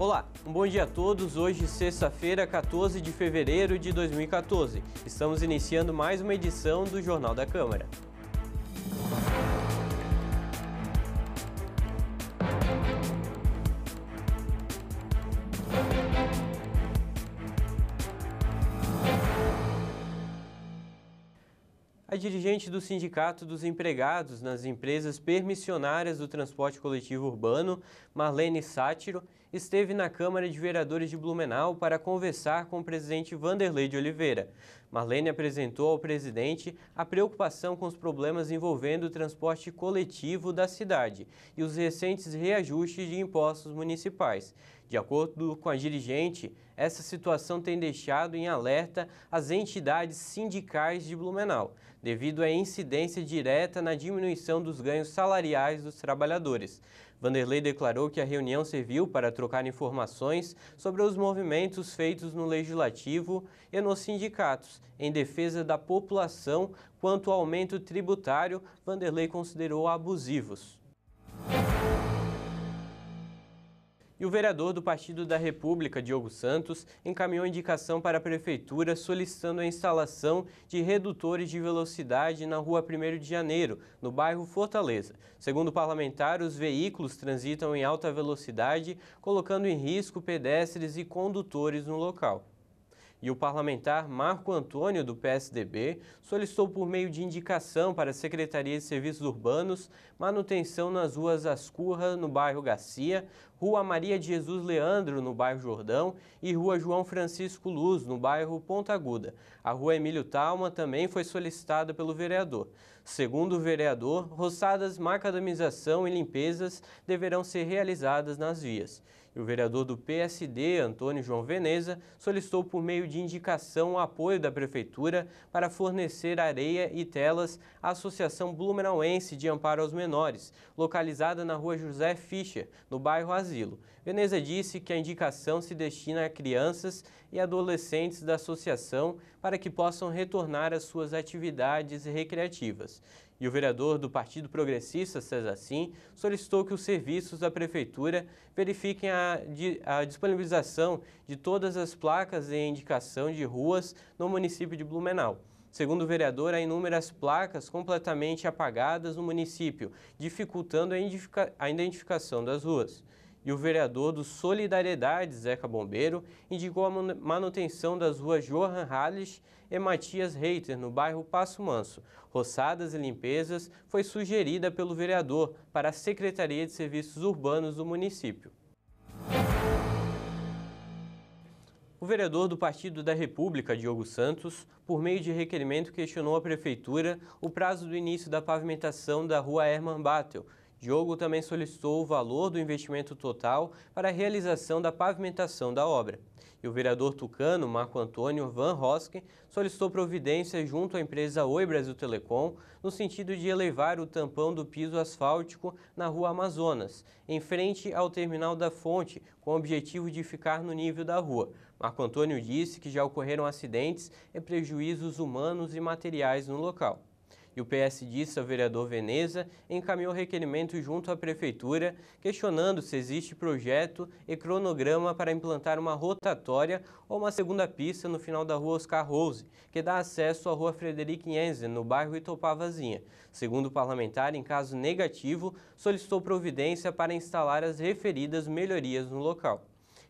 Olá, um bom dia a todos. Hoje, sexta-feira, 14 de fevereiro de 2014. Estamos iniciando mais uma edição do Jornal da Câmara. É dirigente do Sindicato dos Empregados nas Empresas Permissionárias do Transporte Coletivo Urbano, Marlene Sátiro, esteve na Câmara de Vereadores de Blumenau para conversar com o presidente Vanderlei de Oliveira. Marlene apresentou ao presidente a preocupação com os problemas envolvendo o transporte coletivo da cidade e os recentes reajustes de impostos municipais. De acordo com a dirigente, essa situação tem deixado em alerta as entidades sindicais de Blumenau, devido à incidência direta na diminuição dos ganhos salariais dos trabalhadores. Vanderlei declarou que a reunião serviu para trocar informações sobre os movimentos feitos no Legislativo e nos sindicatos em defesa da população quanto ao aumento tributário, Vanderlei considerou abusivos. E o vereador do Partido da República, Diogo Santos, encaminhou indicação para a Prefeitura solicitando a instalação de redutores de velocidade na rua 1 de Janeiro, no bairro Fortaleza. Segundo o parlamentar, os veículos transitam em alta velocidade, colocando em risco pedestres e condutores no local. E o parlamentar Marco Antônio, do PSDB, solicitou por meio de indicação para a Secretaria de Serviços Urbanos manutenção nas ruas Ascurra, no bairro Garcia, Rua Maria de Jesus Leandro, no bairro Jordão, e Rua João Francisco Luz, no bairro Ponta Aguda. A Rua Emílio Talma também foi solicitada pelo vereador. Segundo o vereador, roçadas, macadamização e limpezas deverão ser realizadas nas vias. E o vereador do PSD, Antônio João Veneza, solicitou por meio de indicação o apoio da Prefeitura para fornecer areia e telas à Associação Blumenauense de Amparo aos Menores, localizada na rua José Fischer, no bairro Asilo. Veneza disse que a indicação se destina a crianças e adolescentes da associação para que possam retornar às suas atividades recreativas. E o vereador do Partido Progressista, César Sim, solicitou que os serviços da Prefeitura verifiquem a, a disponibilização de todas as placas e indicação de ruas no município de Blumenau. Segundo o vereador, há inúmeras placas completamente apagadas no município, dificultando a identificação das ruas e o vereador do Solidariedade, Zeca Bombeiro, indicou a manutenção das ruas Johan Hallisch e Matias Reiter, no bairro Passo Manso. Roçadas e limpezas foi sugerida pelo vereador para a Secretaria de Serviços Urbanos do município. O vereador do Partido da República, Diogo Santos, por meio de requerimento questionou a Prefeitura o prazo do início da pavimentação da rua Herman Battle, Diogo também solicitou o valor do investimento total para a realização da pavimentação da obra. E o vereador tucano, Marco Antônio Van Rosken, solicitou providência junto à empresa Oi Brasil Telecom no sentido de elevar o tampão do piso asfáltico na rua Amazonas, em frente ao terminal da fonte, com o objetivo de ficar no nível da rua. Marco Antônio disse que já ocorreram acidentes e prejuízos humanos e materiais no local. E o ao vereador Veneza encaminhou requerimento junto à Prefeitura questionando se existe projeto e cronograma para implantar uma rotatória ou uma segunda pista no final da rua Oscar Rose, que dá acesso à rua Frederic Enzen, no bairro Itopavazinha. Segundo o parlamentar, em caso negativo, solicitou providência para instalar as referidas melhorias no local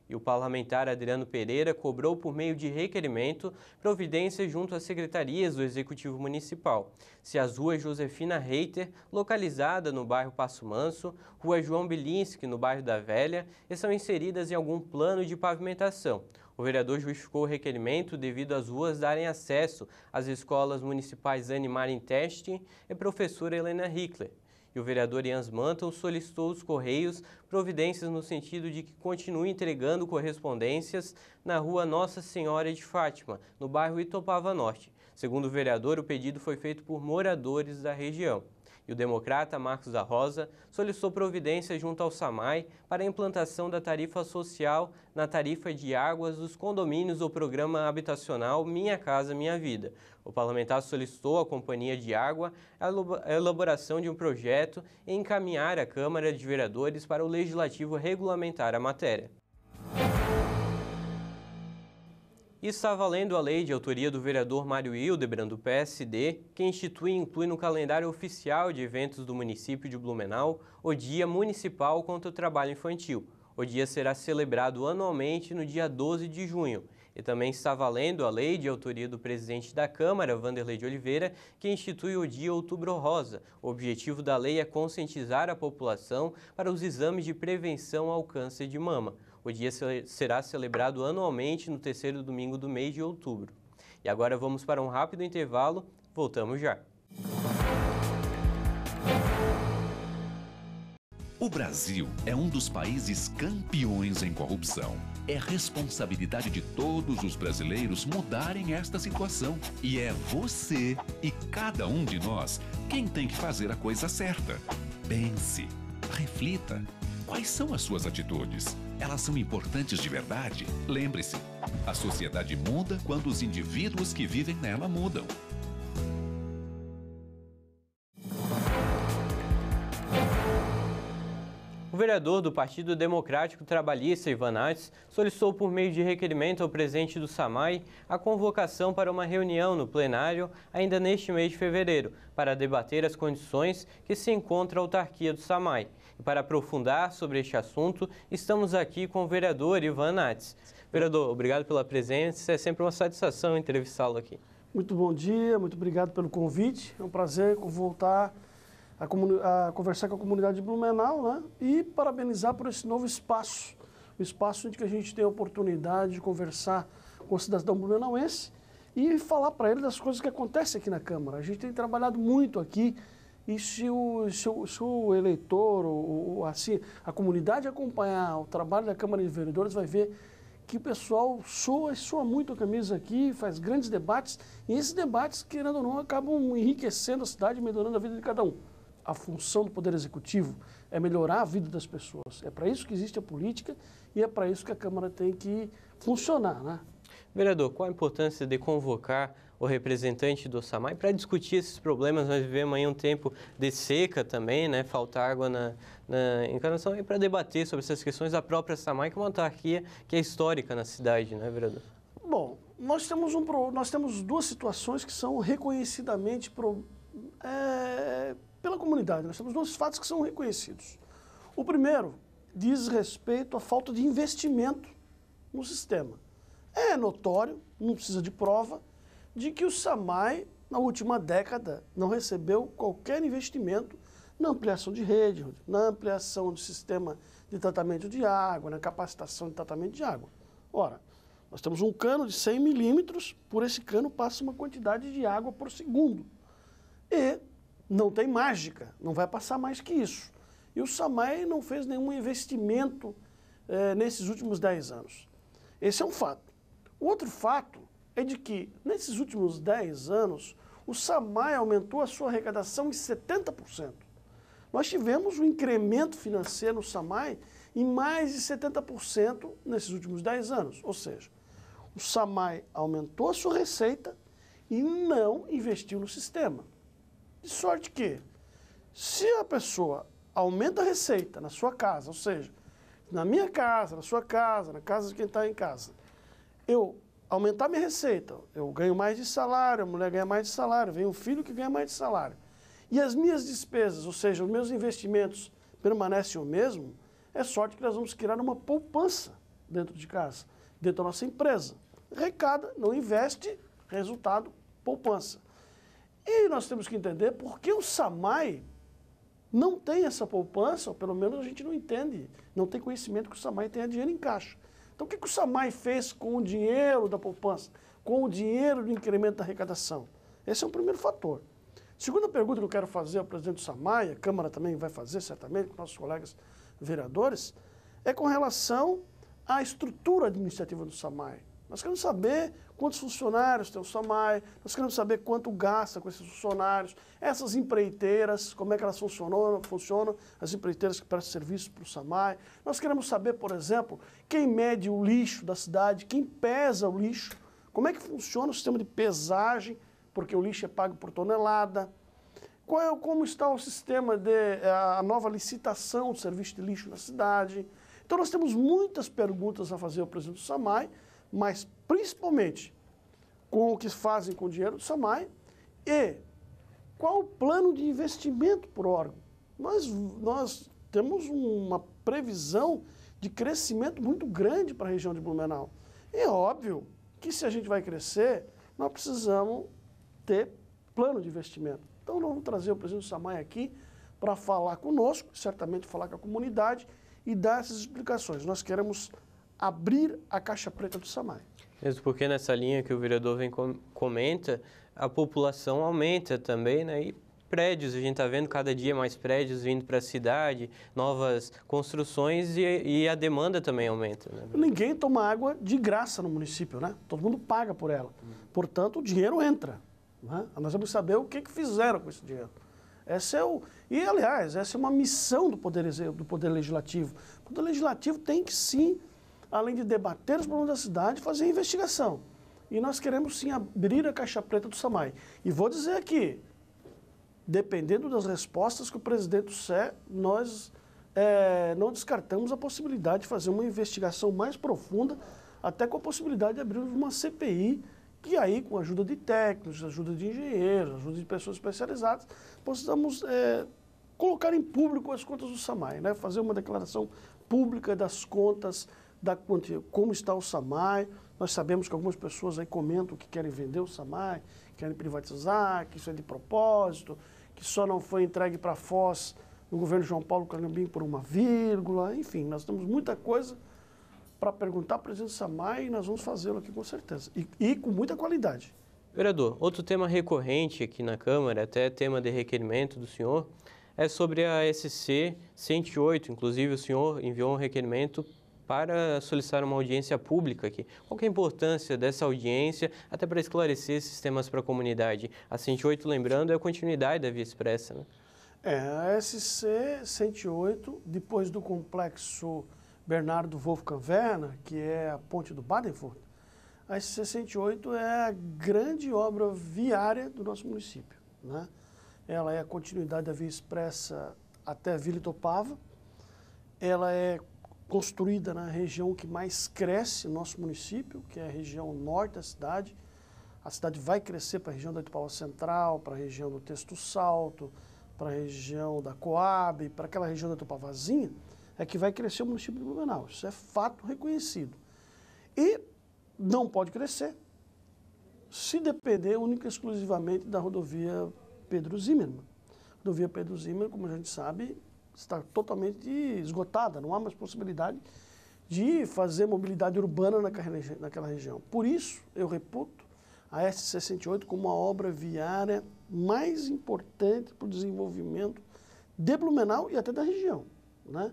e o parlamentar Adriano Pereira cobrou por meio de requerimento providências junto às secretarias do Executivo Municipal. Se as ruas Josefina Reiter, localizada no bairro Passo Manso, rua João Bilinski, no bairro da Velha, estão inseridas em algum plano de pavimentação. O vereador justificou o requerimento devido às ruas darem acesso às escolas municipais Animar em Teste e professora Helena Hickler. E o vereador Ians Manton solicitou os Correios providências no sentido de que continue entregando correspondências na rua Nossa Senhora de Fátima, no bairro Itopava Norte. Segundo o vereador, o pedido foi feito por moradores da região e o democrata Marcos da Rosa solicitou providências junto ao SAMAI para a implantação da tarifa social na tarifa de águas dos condomínios do programa habitacional Minha Casa Minha Vida. O parlamentar solicitou à Companhia de Água a elaboração de um projeto e encaminhar a Câmara de Vereadores para o Legislativo regulamentar a matéria. Está valendo a lei de autoria do vereador Mário Hildebrand, do PSD, que institui e inclui no calendário oficial de eventos do município de Blumenau o Dia Municipal contra o Trabalho Infantil. O dia será celebrado anualmente no dia 12 de junho. E também está valendo a lei de autoria do presidente da Câmara, Vanderlei de Oliveira, que institui o Dia Outubro Rosa. O objetivo da lei é conscientizar a população para os exames de prevenção ao câncer de mama. O dia será celebrado anualmente no terceiro domingo do mês de outubro. E agora vamos para um rápido intervalo, voltamos já. O Brasil é um dos países campeões em corrupção. É responsabilidade de todos os brasileiros mudarem esta situação. E é você e cada um de nós quem tem que fazer a coisa certa. Pense, reflita. Quais são as suas atitudes? elas são importantes de verdade? Lembre-se, a sociedade muda quando os indivíduos que vivem nela mudam. vereador do Partido Democrático Trabalhista, Ivan Nates, solicitou por meio de requerimento ao presidente do SAMAI a convocação para uma reunião no plenário ainda neste mês de fevereiro, para debater as condições que se encontra a autarquia do SAMAI. E para aprofundar sobre este assunto, estamos aqui com o vereador Ivan Nates. Vereador, obrigado pela presença. É sempre uma satisfação entrevistá-lo aqui. Muito bom dia, muito obrigado pelo convite. É um prazer voltar a, a, conversar com a comunidade de Blumenau né, e parabenizar por esse novo espaço, o espaço em que a gente tem a oportunidade de conversar com o cidadão blumenauense e falar para ele das coisas que acontecem aqui na Câmara. A gente tem trabalhado muito aqui e se o, se o, se o eleitor, ou, assim, a comunidade acompanhar o trabalho da Câmara de Vereadores, vai ver que o pessoal soa, soa muito a camisa aqui, faz grandes debates, e esses debates, querendo ou não, acabam enriquecendo a cidade, melhorando a vida de cada um a função do Poder Executivo é melhorar a vida das pessoas. É para isso que existe a política e é para isso que a Câmara tem que funcionar, né? Vereador, qual a importância de convocar o representante do Samai para discutir esses problemas? Nós vivemos aí um tempo de seca também, né? Falta água na, na encarnação e para debater sobre essas questões a própria Samai, que é uma autarquia que é histórica na cidade, né, vereador? Bom, nós temos, um, nós temos duas situações que são reconhecidamente pro, é, pela comunidade. Nós temos dois fatos que são reconhecidos. O primeiro diz respeito à falta de investimento no sistema. É notório, não precisa de prova, de que o SAMAI, na última década, não recebeu qualquer investimento na ampliação de rede, na ampliação do sistema de tratamento de água, na capacitação de tratamento de água. Ora, nós temos um cano de 100 milímetros, por esse cano passa uma quantidade de água por segundo. E não tem mágica, não vai passar mais que isso. E o Samay não fez nenhum investimento eh, nesses últimos 10 anos. Esse é um fato. O outro fato é de que, nesses últimos 10 anos, o Samay aumentou a sua arrecadação em 70%. Nós tivemos um incremento financeiro no Samay em mais de 70% nesses últimos 10 anos. Ou seja, o Samay aumentou a sua receita e não investiu no sistema. De sorte que, se a pessoa aumenta a receita na sua casa, ou seja, na minha casa, na sua casa, na casa de quem está em casa, eu aumentar minha receita, eu ganho mais de salário, a mulher ganha mais de salário, vem um filho que ganha mais de salário, e as minhas despesas, ou seja, os meus investimentos permanecem o mesmo, é sorte que nós vamos criar uma poupança dentro de casa, dentro da nossa empresa. Recada, não investe, resultado, poupança. E nós temos que entender por que o SAMAI não tem essa poupança, ou pelo menos a gente não entende, não tem conhecimento que o SAMAI tenha dinheiro em caixa. Então o que, que o SAMAI fez com o dinheiro da poupança, com o dinheiro do incremento da arrecadação? Esse é o primeiro fator. Segunda pergunta que eu quero fazer ao presidente do SAMAI, a Câmara também vai fazer, certamente, com nossos colegas vereadores, é com relação à estrutura administrativa do SAMAI. Nós queremos saber Quantos funcionários tem o SAMAI? Nós queremos saber quanto gasta com esses funcionários. Essas empreiteiras, como é que elas funcionam, funcionam as empreiteiras que prestam serviço para o SAMAI. Nós queremos saber, por exemplo, quem mede o lixo da cidade, quem pesa o lixo, como é que funciona o sistema de pesagem, porque o lixo é pago por tonelada. Qual é, como está o sistema de eh, a nova licitação do serviço de lixo na cidade? Então nós temos muitas perguntas a fazer ao presidente do SAMAI mas principalmente com o que fazem com o dinheiro do SAMAI e qual o plano de investimento por órgão. Nós, nós temos uma previsão de crescimento muito grande para a região de Blumenau. É óbvio que se a gente vai crescer, nós precisamos ter plano de investimento. Então, nós vamos trazer o presidente Samay aqui para falar conosco, certamente falar com a comunidade e dar essas explicações. Nós queremos abrir a caixa preta do SAMAI. Mesmo porque nessa linha que o vereador vem com, comenta, a população aumenta também, né? E prédios, a gente está vendo cada dia mais prédios vindo para a cidade, novas construções e, e, a demanda também aumenta. Né? Ninguém toma água de graça no município, né? Todo mundo paga por ela. Hum. Portanto, o dinheiro entra. Né? Nós temos que saber o que, que fizeram com esse dinheiro. Essa é o... E, aliás, essa é uma missão do Poder, do poder Legislativo. O Poder Legislativo tem que sim além de debater os problemas da cidade, fazer investigação. E nós queremos sim abrir a caixa preta do SAMAI. E vou dizer aqui, dependendo das respostas que o presidente do nós é, não descartamos a possibilidade de fazer uma investigação mais profunda, até com a possibilidade de abrir uma CPI, que aí, com a ajuda de técnicos, ajuda de engenheiros, ajuda de pessoas especializadas, possamos é, colocar em público as contas do SAMAI, né? fazer uma declaração pública das contas da como está o SAMAI. Nós sabemos que algumas pessoas aí comentam que querem vender o SAMAI, querem privatizar, que isso é de propósito, que só não foi entregue para a FOS no governo João Paulo Calhambim por uma vírgula. Enfim, nós temos muita coisa para perguntar para o presidente SAMAI e nós vamos fazê-lo aqui com certeza. E, e com muita qualidade. Vereador, outro tema recorrente aqui na Câmara, até tema de requerimento do senhor, é sobre a SC 108. Inclusive, o senhor enviou um requerimento para solicitar uma audiência pública aqui. Qual é a importância dessa audiência, até para esclarecer esses temas para a comunidade? A assim, 108, lembrando, é a continuidade da Via Expressa, né? É, a SC 108, depois do complexo Bernardo Wolfgang Werner, que é a ponte do Badenfurt, a SC 108 é a grande obra viária do nosso município. Né? Ela é a continuidade da Via Expressa até Vila Itopava, ela é construída na região que mais cresce no nosso município, que é a região norte da cidade. A cidade vai crescer para a região da Itupava Central, para a região do Texto Salto, para a região da Coab, para aquela região da Itupavazinha, é que vai crescer o município de Blumenau. Isso é fato reconhecido. E não pode crescer se depender única e exclusivamente da rodovia Pedro Zimmermann. Rodovia Pedro Zimmermann, como a gente sabe, está totalmente esgotada, não há mais possibilidade de fazer mobilidade urbana naquela região. Por isso, eu reputo a S68 como a obra viária mais importante para o desenvolvimento de Blumenau e até da região. Né?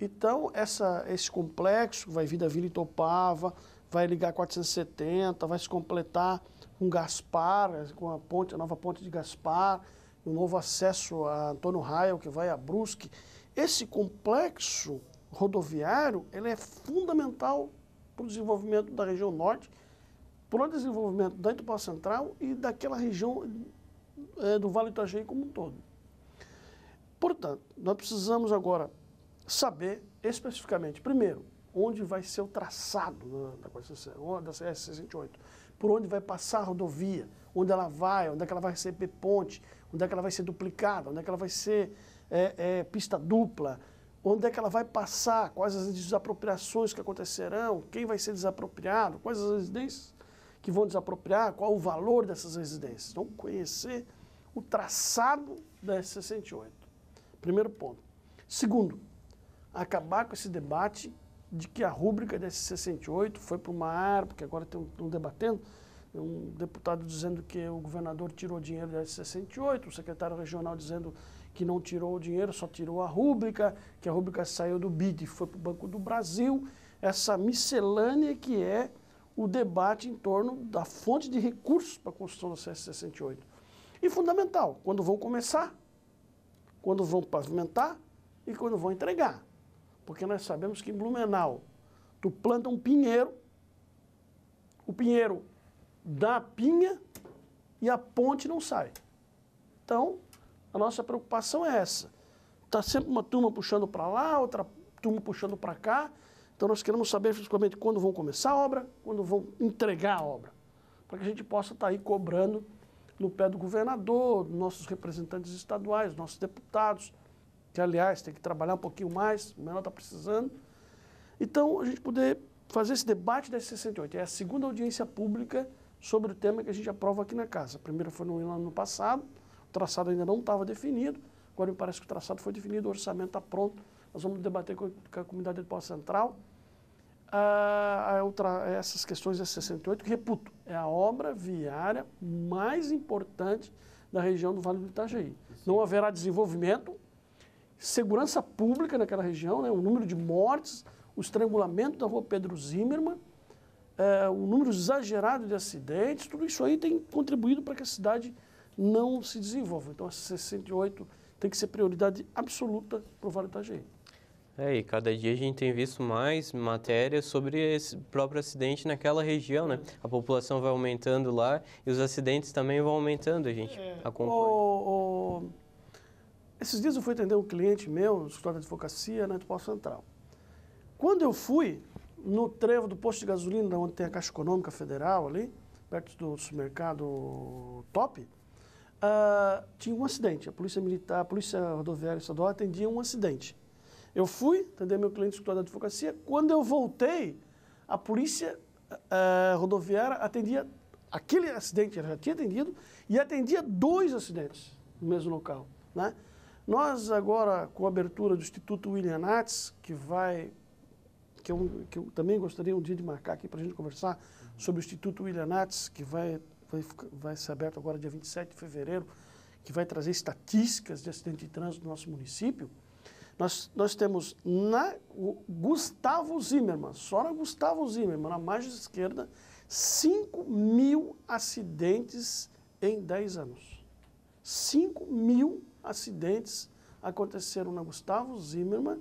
Então, essa, esse complexo vai vir da Vila Itopava, vai ligar 470, vai se completar com Gaspar, com a ponte, a nova ponte de Gaspar, o novo acesso a Antônio Raio, que vai a Brusque. Esse complexo rodoviário ele é fundamental para o desenvolvimento da região norte, para o desenvolvimento da Itupá Central e daquela região é, do Vale do Itajaí como um todo. Portanto, nós precisamos agora saber especificamente, primeiro, onde vai ser o traçado né, da, da, da CS68 por onde vai passar a rodovia, onde ela vai, onde é que ela vai receber ponte, onde é que ela vai ser duplicada, onde é que ela vai ser é, é, pista dupla, onde é que ela vai passar, quais as desapropriações que acontecerão, quem vai ser desapropriado, quais as residências que vão desapropriar, qual o valor dessas residências. Então, conhecer o traçado da S68. Primeiro ponto. Segundo, acabar com esse debate de que a rúbrica da sc 68 foi para o mar porque agora estão debatendo, um deputado dizendo que o governador tirou dinheiro da sc 68, o secretário regional dizendo que não tirou o dinheiro, só tirou a rúbrica, que a rúbrica saiu do BID e foi para o Banco do Brasil. Essa miscelânea que é o debate em torno da fonte de recursos para a construção da sc 68 E fundamental, quando vão começar, quando vão pavimentar e quando vão entregar. Porque nós sabemos que em Blumenau, tu planta um pinheiro, o pinheiro dá a pinha e a ponte não sai. Então, a nossa preocupação é essa. Está sempre uma turma puxando para lá, outra turma puxando para cá. Então, nós queremos saber fisicamente quando vão começar a obra, quando vão entregar a obra, para que a gente possa estar tá aí cobrando no pé do governador, nossos representantes estaduais, nossos deputados, que aliás tem que trabalhar um pouquinho mais, o menor está precisando. Então, a gente poder fazer esse debate da 68 É a segunda audiência pública sobre o tema que a gente aprova aqui na casa. A primeira foi no ano passado, o traçado ainda não estava definido, agora me parece que o traçado foi definido, o orçamento está pronto, nós vamos debater com a comunidade do Porto Central. Ah, outra, essas questões da 68, que reputo, é a obra viária mais importante da região do Vale do Itajaí. Sim. Não haverá desenvolvimento segurança pública naquela região, né, o número de mortes, o estrangulamento da rua Pedro Zimmermann, é, o número exagerado de acidentes, tudo isso aí tem contribuído para que a cidade não se desenvolva. Então, a 68 tem que ser prioridade absoluta para o Vale do É, e cada dia a gente tem visto mais matérias sobre esse próprio acidente naquela região, né? A população vai aumentando lá e os acidentes também vão aumentando, a gente é, acompanha. O, o esses dias eu fui atender um cliente meu, no escritório de advocacia, na né, Antipó Central. Quando eu fui no trevo do posto de gasolina, onde tem a Caixa Econômica Federal ali, perto do supermercado Top, uh, tinha um acidente. A Polícia Militar, a Polícia Rodoviária Estadual atendia um acidente. Eu fui atender meu cliente no escritório de advocacia. Quando eu voltei, a Polícia uh, Rodoviária atendia aquele acidente, ela já tinha atendido, e atendia dois acidentes no mesmo local, né? Nós agora, com a abertura do Instituto William Nats, que vai, que eu, é que eu também gostaria um dia de marcar aqui para a gente conversar uhum. sobre o Instituto William Nats, que vai, vai, vai ser aberto agora dia 27 de fevereiro, que vai trazer estatísticas de acidente de trânsito no nosso município, nós, nós temos na Gustavo Zimmermann, só na Gustavo Zimmermann, na margem esquerda, 5 mil acidentes em 10 anos. 5 mil acidentes acidentes aconteceram na Gustavo Zimmermann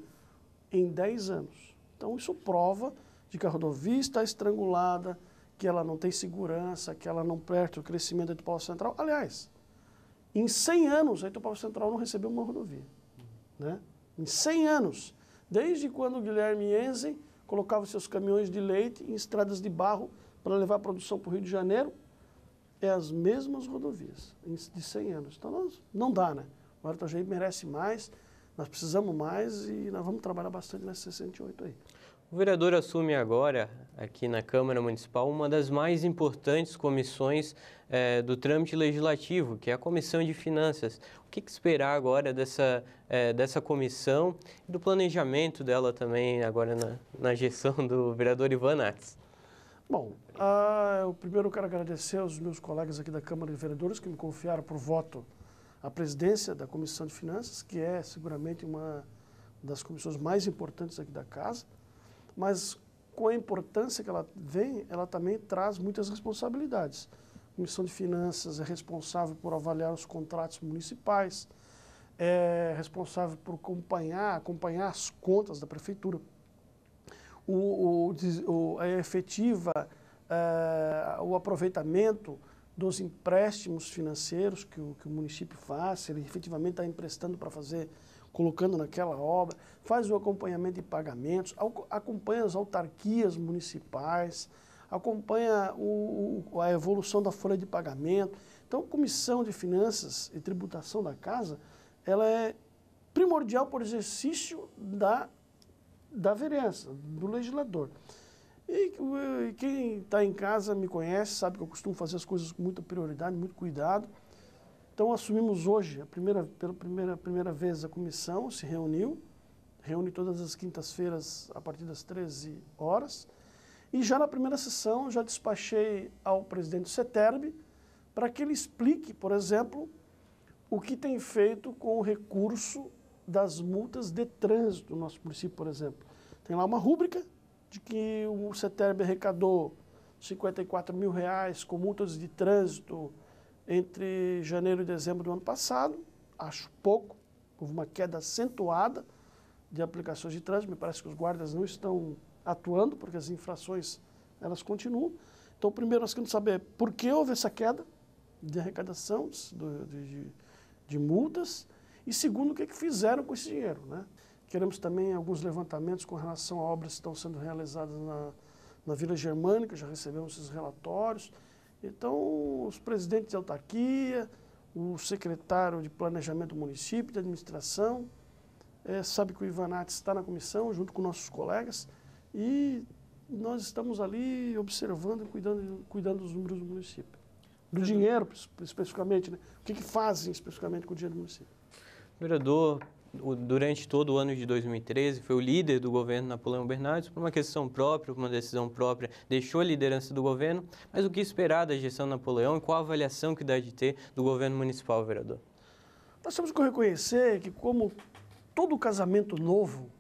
em 10 anos. Então isso prova de que a rodovia está estrangulada, que ela não tem segurança, que ela não perde o crescimento da Itupava Central. Aliás, em 100 anos a Itupava Central não recebeu uma rodovia. Né? Em 100 anos, desde quando o Guilherme Enzen colocava seus caminhões de leite em estradas de barro para levar a produção para o Rio de Janeiro, é as mesmas rodovias de 100 anos. Então não dá, né? O Hélio Itajaí merece mais, nós precisamos mais e nós vamos trabalhar bastante nessa 68 aí. O vereador assume agora, aqui na Câmara Municipal, uma das mais importantes comissões eh, do trâmite legislativo, que é a Comissão de Finanças. O que, que esperar agora dessa, eh, dessa comissão e do planejamento dela também, agora na, na gestão do vereador Ivan Nats? Bom, ah, eu primeiro quero agradecer aos meus colegas aqui da Câmara de Vereadores que me confiaram por voto a presidência da Comissão de Finanças, que é seguramente uma das comissões mais importantes aqui da casa, mas com a importância que ela vem, ela também traz muitas responsabilidades. A Comissão de Finanças é responsável por avaliar os contratos municipais, é responsável por acompanhar, acompanhar as contas da prefeitura. O, o, o, a é efetiva, é, o aproveitamento, dos empréstimos financeiros que o, que o município faz, se ele efetivamente está emprestando para fazer, colocando naquela obra, faz o acompanhamento de pagamentos, acompanha as autarquias municipais, acompanha o, a evolução da folha de pagamento. Então, a Comissão de Finanças e Tributação da Casa, ela é primordial para o exercício da, da vereança, do legislador. E eh, quem está em casa me conhece, sabe que eu costumo fazer as coisas com muita prioridade, muito cuidado. Então assumimos hoje, a primeira, pela primeira, primeira vez a comissão se reuniu, reúne todas as quintas-feiras a partir das 13 horas, e já na primeira sessão já despachei ao presidente do CETERB para que ele explique, por exemplo, o que tem feito com o recurso das multas de trânsito no nosso município, por exemplo. Tem lá uma rúbrica de que o CETERB arrecadou 54 mil reais com multas de trânsito entre janeiro e dezembro do ano passado, acho pouco, houve uma queda acentuada de aplicações de trânsito, me parece que os guardas não estão atuando, porque as infrações elas continuam. Então, primeiro nós queremos saber por que houve essa queda de arrecadação de, de, de multas e segundo, o que, é que fizeram com esse dinheiro, né? Queremos também alguns levantamentos com relação a obras que estão sendo realizadas na, na Vila Germânica, já recebemos esses relatórios. Então, os presidentes de autarquia, o secretário de Planejamento do município, de administração, é, sabe que o Ivanati está na comissão, junto com nossos colegas, e nós estamos ali observando e cuidando, cuidando dos números do município. Do dinheiro, especificamente, né? O que, que fazem especificamente com o dinheiro do município? Vereador, durante todo o ano de 2013, foi o líder do governo Napoleão Bernardes, por uma questão própria, por uma decisão própria, deixou a liderança do governo, mas o que esperar da gestão Napoleão e qual a avaliação que dá de ter do governo municipal, vereador? Nós temos que reconhecer que, como todo casamento novo,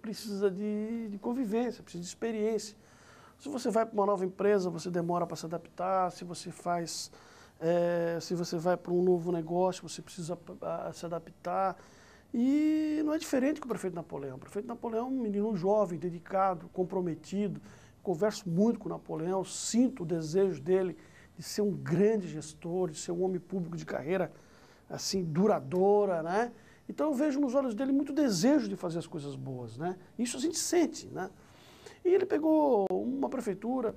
precisa de, de convivência, precisa de experiência. Se você vai para uma nova empresa, você demora para se adaptar, se você faz... É, se você vai para um novo negócio, você precisa ah, se adaptar. E não é diferente que o prefeito Napoleão. O prefeito Napoleão é um menino jovem, dedicado, comprometido. Converso muito com o Napoleão, sinto o desejo dele de ser um grande gestor, de ser um homem público de carreira assim duradoura, né? Então eu vejo nos olhos dele muito desejo de fazer as coisas boas, né? Isso a gente sente, né? E ele pegou uma prefeitura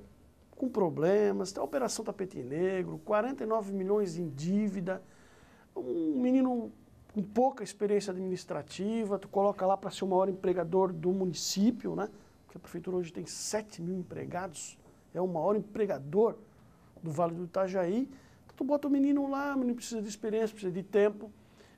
com problemas, a Operação Tapete Negro, 49 milhões em dívida, um menino com pouca experiência administrativa, tu coloca lá para ser o maior empregador do município, né? Porque a prefeitura hoje tem 7 mil empregados, é o maior empregador do Vale do Itajaí. Então, tu bota o menino lá, o menino precisa de experiência, precisa de tempo.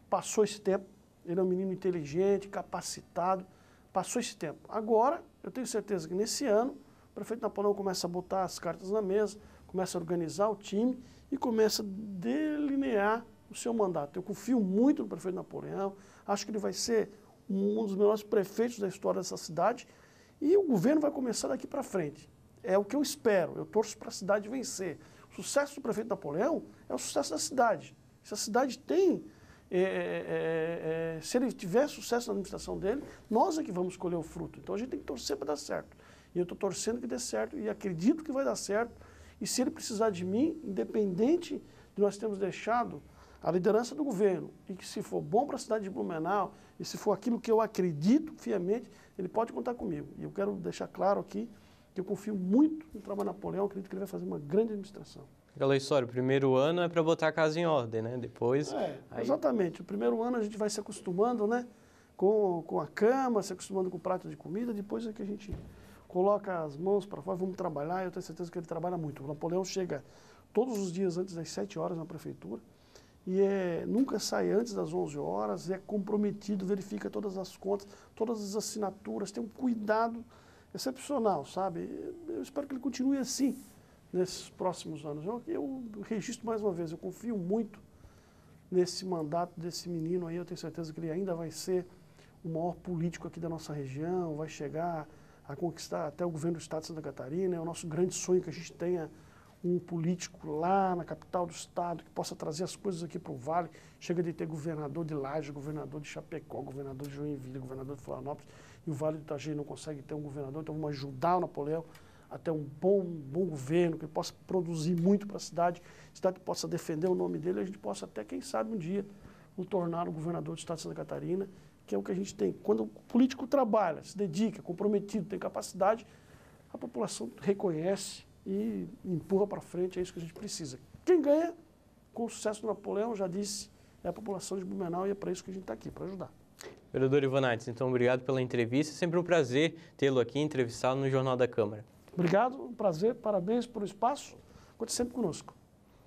Passou esse tempo, ele é um menino inteligente, capacitado, passou esse tempo. Agora, eu tenho certeza que nesse ano, o prefeito Napoleão começa a botar as cartas na mesa, começa a organizar o time e começa a delinear o seu mandato. Eu confio muito no prefeito Napoleão, acho que ele vai ser um dos melhores prefeitos da história dessa cidade e o governo vai começar daqui para frente. É o que eu espero, eu torço para a cidade vencer. O sucesso do prefeito Napoleão é o sucesso da cidade. Se a cidade tem, é, é, é, se ele tiver sucesso na administração dele, nós é que vamos colher o fruto. Então a gente tem que torcer para dar certo. E eu estou torcendo que dê certo e acredito que vai dar certo. E se ele precisar de mim, independente de nós termos deixado a liderança do governo e que se for bom para a cidade de Blumenau e se for aquilo que eu acredito fiamente, ele pode contar comigo. E eu quero deixar claro aqui que eu confio muito no trabalho Napoleão, acredito que ele vai fazer uma grande administração. história, o primeiro ano é para botar a casa em ordem, né? Depois... É, aí... exatamente. O primeiro ano a gente vai se acostumando, né? Com, com a cama, se acostumando com o prato de comida, depois é que a gente coloca as mãos para fora, vamos trabalhar, eu tenho certeza que ele trabalha muito. O Napoleão chega todos os dias antes das 7 horas na prefeitura, e é, nunca sai antes das 11 horas, é comprometido, verifica todas as contas, todas as assinaturas, tem um cuidado excepcional, sabe? Eu espero que ele continue assim nesses próximos anos. Eu, eu registro mais uma vez, eu confio muito nesse mandato desse menino aí, eu tenho certeza que ele ainda vai ser o maior político aqui da nossa região, vai chegar a conquistar até o governo do estado de Santa Catarina, é o nosso grande sonho que a gente tenha um político lá na capital do estado que possa trazer as coisas aqui para o Vale. Chega de ter governador de Laje, governador de Chapecó, governador de Joinville, governador de Florianópolis, e o Vale do Itajaí não consegue ter um governador, então vamos ajudar o Napoleão a ter um bom, um bom governo, que ele possa produzir muito para a cidade, a cidade possa defender o nome dele, a gente possa até, quem sabe, um dia o tornar o governador do estado de Santa Catarina, que é o que a gente tem. Quando o político trabalha, se dedica, é comprometido, tem capacidade, a população reconhece e empurra para frente, é isso que a gente precisa. Quem ganha com o sucesso do Napoleão, já disse, é a população de Blumenau e é para isso que a gente está aqui, para ajudar. Vereador Ivanates, então obrigado pela entrevista, é sempre um prazer tê-lo aqui, entrevistá-lo no Jornal da Câmara. Obrigado, um prazer, parabéns pelo espaço, conte sempre conosco.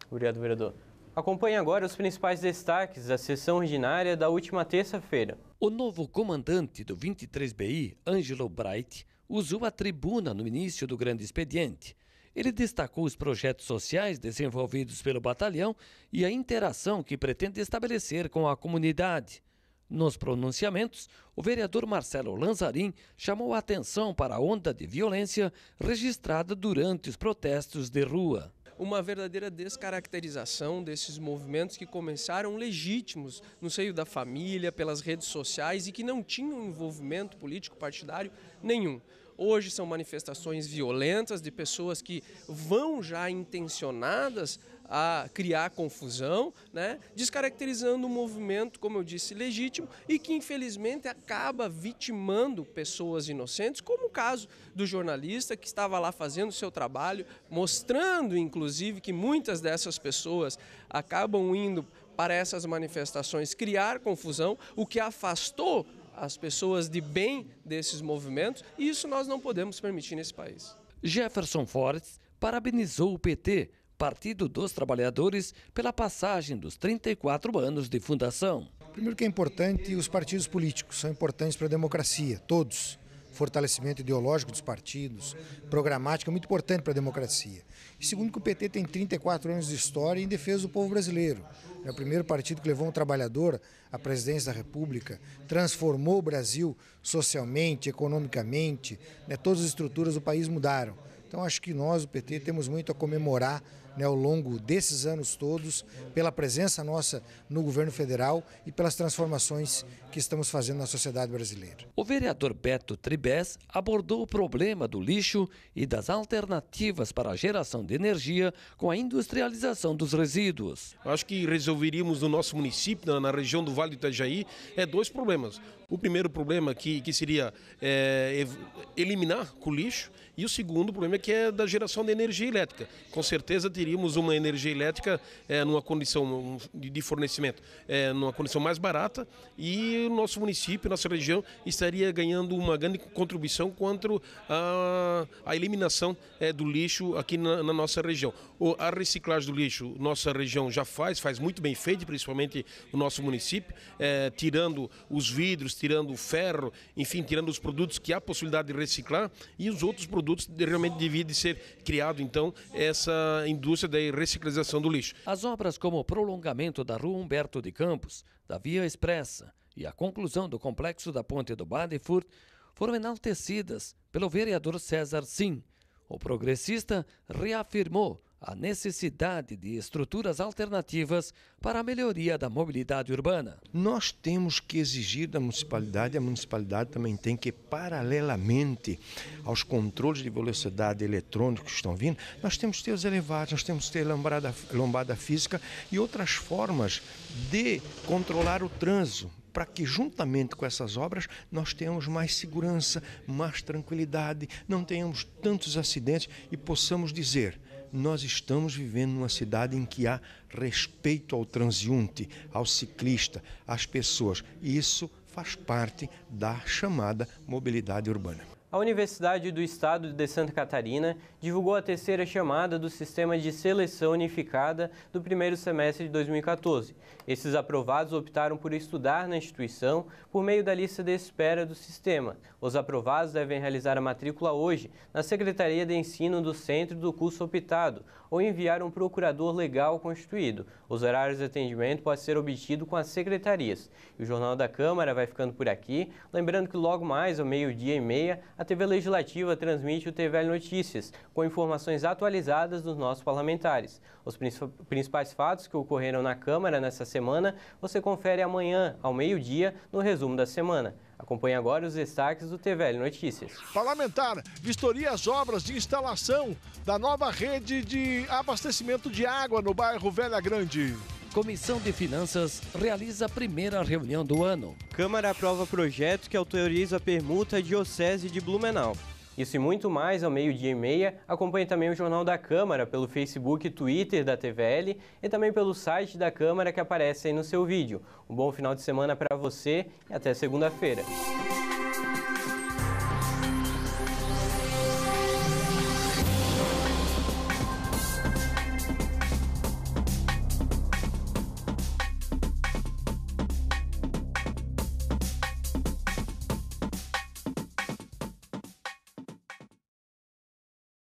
Obrigado, vereador. Acompanhe agora os principais destaques da sessão ordinária da última terça-feira. O novo comandante do 23BI, Ângelo Bright, usou a tribuna no início do grande expediente ele destacou os projetos sociais desenvolvidos pelo batalhão e a interação que pretende estabelecer com a comunidade. Nos pronunciamentos, o vereador Marcelo Lanzarin chamou a atenção para a onda de violência registrada durante os protestos de rua uma verdadeira descaracterização desses movimentos que começaram legítimos no seio da família, pelas redes sociais e que não tinham envolvimento político partidário nenhum. Hoje são manifestações violentas de pessoas que vão já intencionadas a criar confusão, né? descaracterizando um movimento, como eu disse, legítimo e que infelizmente acaba vitimando pessoas inocentes, como o caso do jornalista que estava lá fazendo seu trabalho, mostrando inclusive que muitas dessas pessoas acabam indo para essas manifestações criar confusão, o que afastou as pessoas de bem desses movimentos, e isso nós não podemos permitir nesse país. Jefferson Fortes parabenizou o PT, Partido dos Trabalhadores, pela passagem dos 34 anos de fundação. Primeiro que é importante, os partidos políticos são importantes para a democracia, todos fortalecimento ideológico dos partidos, programática, é muito importante para a democracia. E segundo que o PT tem 34 anos de história em defesa do povo brasileiro. É o primeiro partido que levou um trabalhador à presidência da República, transformou o Brasil socialmente, economicamente, né? todas as estruturas do país mudaram. Então acho que nós, o PT, temos muito a comemorar né, ao longo desses anos todos, pela presença nossa no governo federal e pelas transformações que estamos fazendo na sociedade brasileira. O vereador Beto Tribés abordou o problema do lixo e das alternativas para a geração de energia com a industrialização dos resíduos. Acho que resolveríamos no nosso município, na, região do Vale do Itajaí, é dois problemas. O primeiro problema que, que seria é, eliminar com o lixo e o segundo problema que é da geração de energia elétrica. Com certeza teria teríamos uma energia elétrica é, numa condição de fornecimento, é, numa condição mais barata e o nosso município, nossa região estaria ganhando uma grande contribuição quanto à, eliminação é, do lixo aqui na, na nossa região. O, a reciclagem do lixo, nossa região já faz, faz muito bem feito, principalmente o nosso município, tirando os vidros, tirando o ferro, enfim, tirando os produtos que há possibilidade de reciclar e os outros produtos realmente devia de ser criado então essa indústria indústria da reciclização do lixo. As obras como o prolongamento da Rua Humberto de Campos, da Via Expressa e a conclusão do complexo da Ponte do Badefurt foram enaltecidas pelo vereador César Sim. O progressista reafirmou a necessidade de estruturas alternativas para a melhoria da mobilidade urbana. Nós temos que exigir da municipalidade, a municipalidade também tem que, paralelamente aos controles de velocidade eletrônicos que estão vindo, nós temos que ter os elevados, nós temos que ter lombada física e outras formas de controlar o trânsito para que, juntamente com essas obras, nós tenhamos mais segurança, mais tranquilidade, não tenhamos tantos acidentes e possamos dizer: nós estamos vivendo numa cidade em que há respeito ao transeunte, ao ciclista, às pessoas. E isso faz parte da chamada mobilidade urbana. A Universidade do Estado de Santa Catarina divulgou a terceira chamada do Sistema de Seleção Unificada do primeiro semestre de 2014. Esses aprovados optaram por estudar na instituição por meio da lista de espera do sistema. Os aprovados devem realizar a matrícula hoje na Secretaria de Ensino do Centro do Curso Optado ou enviar um procurador legal constituído. Os horários de atendimento podem ser obtidos com as secretarias. E o Jornal da Câmara vai ficando por aqui. Lembrando que logo mais, ao meio-dia e meia, a TV Legislativa transmite o TVL Notícias, com informações atualizadas dos nossos parlamentares. Os principais fatos que ocorreram na Câmara nessa semana você confere amanhã, ao meio-dia, no resumo da semana. Acompanhe agora os destaques do TVL Notícias. Parlamentar vistoria as obras de instalação da nova rede de abastecimento de água no bairro Velha Grande. Comissão de Finanças realiza a primeira reunião do ano. Câmara aprova projeto que autoriza a permuta Diocese de Blumenau. Isso e muito mais ao meio-dia e meia. Acompanhe também o Jornal da Câmara pelo Facebook e Twitter da TVL e também pelo site da Câmara que aparece aí no seu vídeo. Um bom final de semana para você e até segunda-feira.